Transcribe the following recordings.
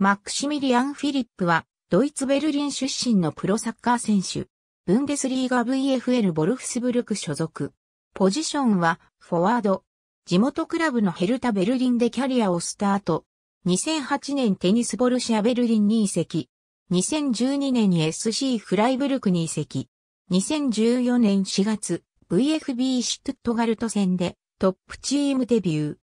マックシミリアン・フィリップは、ドイツ・ベルリン出身のプロサッカー選手。ブンデスリーガ VFL ボルフスブルク所属。ポジションは、フォワード。地元クラブのヘルタ・ベルリンでキャリアをスタート。2008年テニスボルシア・ベルリンに移籍。2012年に SC フライブルクに移籍。2014年4月、VFB シュトゥットガルト戦でトップチームデビュー。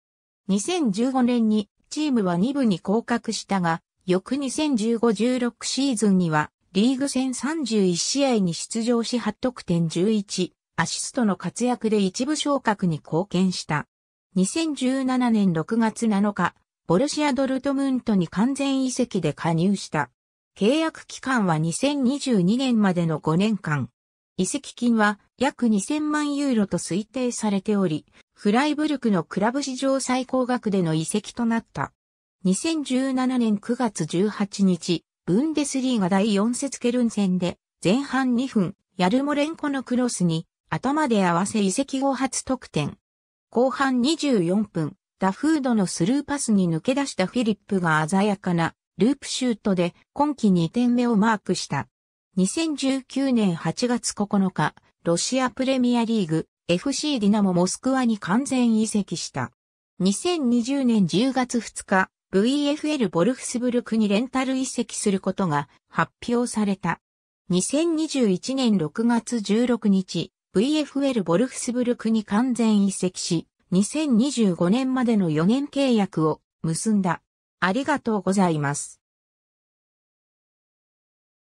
2015年にチームは2部に降格したが、翌2015-16シーズンには、リーグ戦31試合に出場し8得点11、アシストの活躍で一部昇格に貢献した。2017年6月7日、ボルシア・ドルトムントに完全移籍で加入した。契約期間は2022年までの5年間。移籍金は約2000万ユーロと推定されており、フライブルクのクラブ史上最高額での移籍となった。2017年9月18日、ブンデスリーガ第4節ケルン戦で、前半2分、ヤルモレンコのクロスに、頭で合わせ移籍後初得点。後半24分、ダフードのスルーパスに抜け出したフィリップが鮮やかなループシュートで今季2点目をマークした。2019年8月9日、ロシアプレミアリーグ FC ディナモモスクワに完全移籍した。2020年10月2日、VFL ボルフスブルクにレンタル移籍することが発表された。2021年6月16日、VFL ボルフスブルクに完全移籍し、2025年までの4年契約を結んだ。ありがとうございます。